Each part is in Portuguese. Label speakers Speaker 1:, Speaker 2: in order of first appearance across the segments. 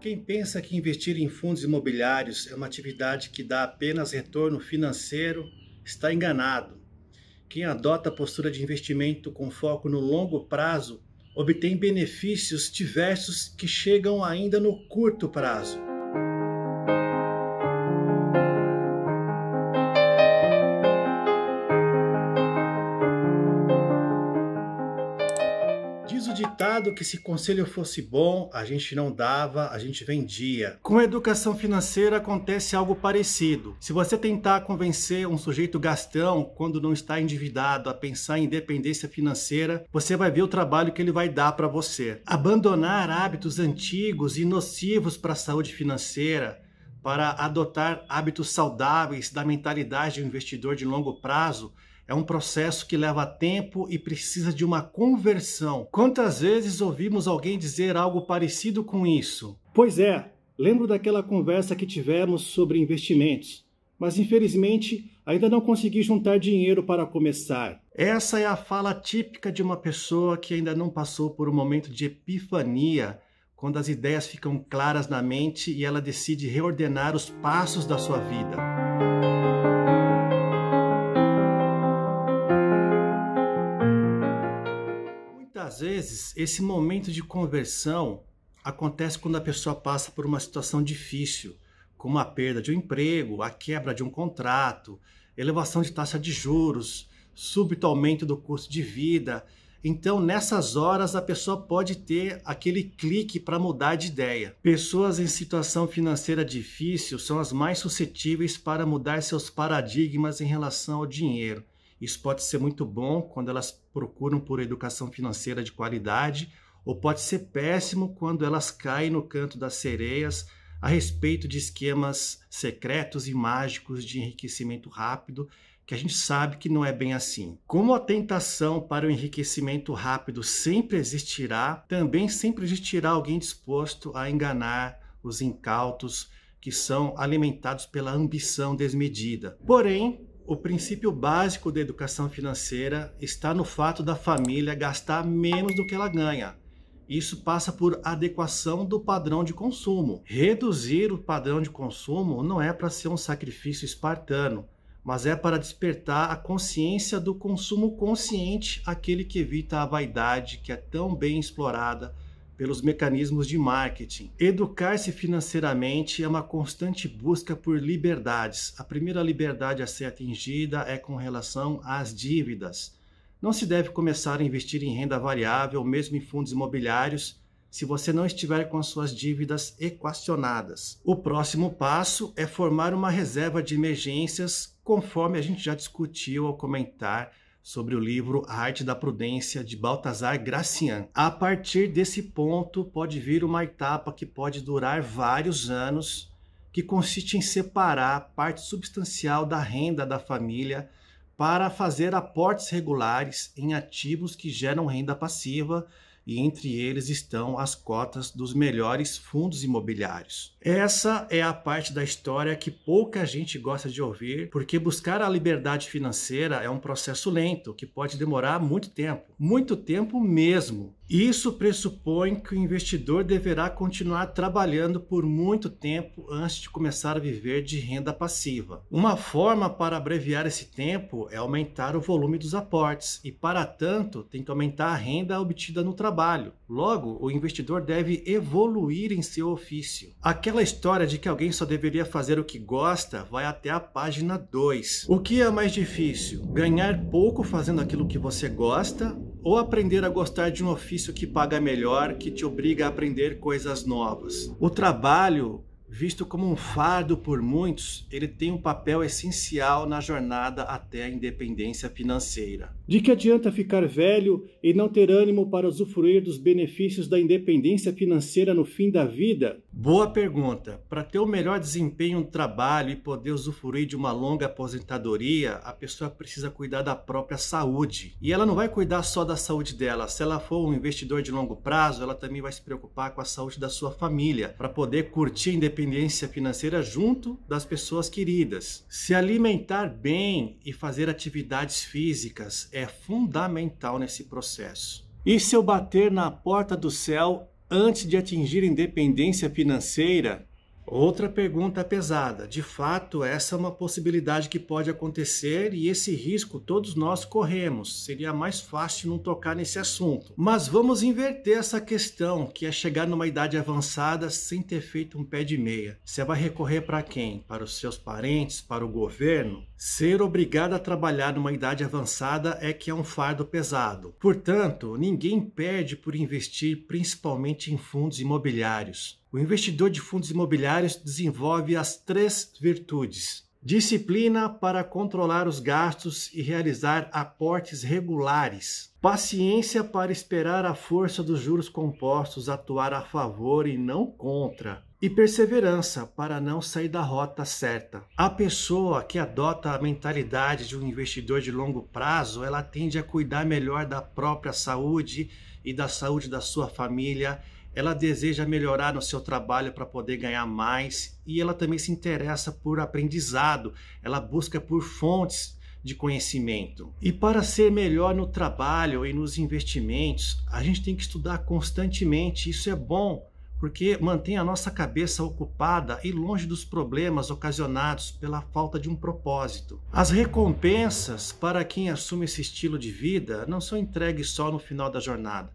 Speaker 1: Quem pensa que investir em fundos imobiliários é uma atividade que dá apenas retorno financeiro está enganado. Quem adota a postura de investimento com foco no longo prazo obtém benefícios diversos que chegam ainda no curto prazo. tratado que se conselho fosse bom, a gente não dava, a gente vendia. Com a educação financeira acontece algo parecido. Se você tentar convencer um sujeito gastão quando não está endividado a pensar em independência financeira, você vai ver o trabalho que ele vai dar para você. Abandonar hábitos antigos e nocivos para a saúde financeira para adotar hábitos saudáveis da mentalidade de um investidor de longo prazo é um processo que leva tempo e precisa de uma conversão. Quantas vezes ouvimos alguém dizer algo parecido com isso? Pois é, lembro daquela conversa que tivemos sobre investimentos, mas infelizmente ainda não consegui juntar dinheiro para começar. Essa é a fala típica de uma pessoa que ainda não passou por um momento de epifania quando as ideias ficam claras na mente e ela decide reordenar os passos da sua vida. Muitas vezes, esse momento de conversão acontece quando a pessoa passa por uma situação difícil, como a perda de um emprego, a quebra de um contrato, elevação de taxa de juros, súbito aumento do custo de vida. Então, nessas horas, a pessoa pode ter aquele clique para mudar de ideia. Pessoas em situação financeira difícil são as mais suscetíveis para mudar seus paradigmas em relação ao dinheiro. Isso pode ser muito bom quando elas procuram por educação financeira de qualidade, ou pode ser péssimo quando elas caem no canto das sereias a respeito de esquemas secretos e mágicos de enriquecimento rápido, que a gente sabe que não é bem assim. Como a tentação para o enriquecimento rápido sempre existirá, também sempre existirá alguém disposto a enganar os incautos que são alimentados pela ambição desmedida. Porém, o princípio básico da educação financeira está no fato da família gastar menos do que ela ganha. Isso passa por adequação do padrão de consumo. Reduzir o padrão de consumo não é para ser um sacrifício espartano, mas é para despertar a consciência do consumo consciente, aquele que evita a vaidade que é tão bem explorada pelos mecanismos de marketing. Educar-se financeiramente é uma constante busca por liberdades. A primeira liberdade a ser atingida é com relação às dívidas. Não se deve começar a investir em renda variável, mesmo em fundos imobiliários, se você não estiver com as suas dívidas equacionadas. O próximo passo é formar uma reserva de emergências, conforme a gente já discutiu ao comentar sobre o livro A Arte da Prudência de Baltasar Gracian. A partir desse ponto pode vir uma etapa que pode durar vários anos, que consiste em separar parte substancial da renda da família para fazer aportes regulares em ativos que geram renda passiva e entre eles estão as cotas dos melhores fundos imobiliários. Essa é a parte da história que pouca gente gosta de ouvir, porque buscar a liberdade financeira é um processo lento que pode demorar muito tempo, muito tempo mesmo. Isso pressupõe que o investidor deverá continuar trabalhando por muito tempo antes de começar a viver de renda passiva. Uma forma para abreviar esse tempo é aumentar o volume dos aportes e, para tanto, tem que aumentar a renda obtida no trabalho. Logo, o investidor deve evoluir em seu ofício. Aquela história de que alguém só deveria fazer o que gosta vai até a página 2. O que é mais difícil? Ganhar pouco fazendo aquilo que você gosta ou aprender a gostar de um ofício que paga melhor, que te obriga a aprender coisas novas. O trabalho Visto como um fardo por muitos, ele tem um papel essencial na jornada até a independência financeira. De que adianta ficar velho e não ter ânimo para usufruir dos benefícios da independência financeira no fim da vida? Boa pergunta. Para ter o melhor desempenho no trabalho e poder usufruir de uma longa aposentadoria, a pessoa precisa cuidar da própria saúde. E ela não vai cuidar só da saúde dela. Se ela for um investidor de longo prazo, ela também vai se preocupar com a saúde da sua família, para poder curtir a independência independência financeira junto das pessoas queridas. Se alimentar bem e fazer atividades físicas é fundamental nesse processo. E se eu bater na porta do céu antes de atingir independência financeira, Outra pergunta pesada. De fato, essa é uma possibilidade que pode acontecer e esse risco todos nós corremos. Seria mais fácil não tocar nesse assunto. Mas vamos inverter essa questão, que é chegar numa idade avançada sem ter feito um pé de meia. Você vai recorrer para quem? Para os seus parentes, para o governo? Ser obrigado a trabalhar numa idade avançada é que é um fardo pesado. Portanto, ninguém perde por investir principalmente em fundos imobiliários. O investidor de fundos imobiliários desenvolve as três virtudes: disciplina para controlar os gastos e realizar aportes regulares, paciência para esperar a força dos juros compostos atuar a favor e não contra, e perseverança para não sair da rota certa. A pessoa que adota a mentalidade de um investidor de longo prazo, ela tende a cuidar melhor da própria saúde e da saúde da sua família ela deseja melhorar no seu trabalho para poder ganhar mais e ela também se interessa por aprendizado, ela busca por fontes de conhecimento. E para ser melhor no trabalho e nos investimentos, a gente tem que estudar constantemente, isso é bom. Porque mantém a nossa cabeça ocupada e longe dos problemas ocasionados pela falta de um propósito. As recompensas para quem assume esse estilo de vida não são entregues só no final da jornada,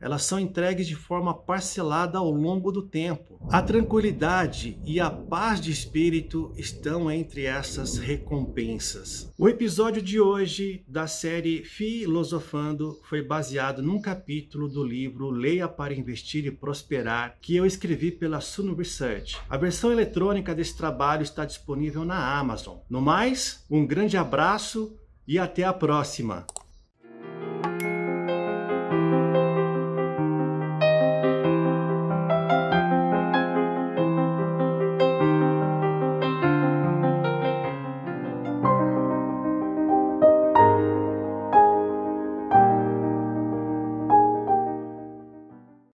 Speaker 1: elas são entregues de forma parcelada ao longo do tempo. A tranquilidade e a paz de espírito estão entre essas recompensas. O episódio de hoje da série Filosofando foi baseado num capítulo do livro Leia para Investir e Prosperar, que eu escrevi pela Suno Research. A versão eletrônica desse trabalho está disponível na Amazon. No mais, um grande abraço e até a próxima!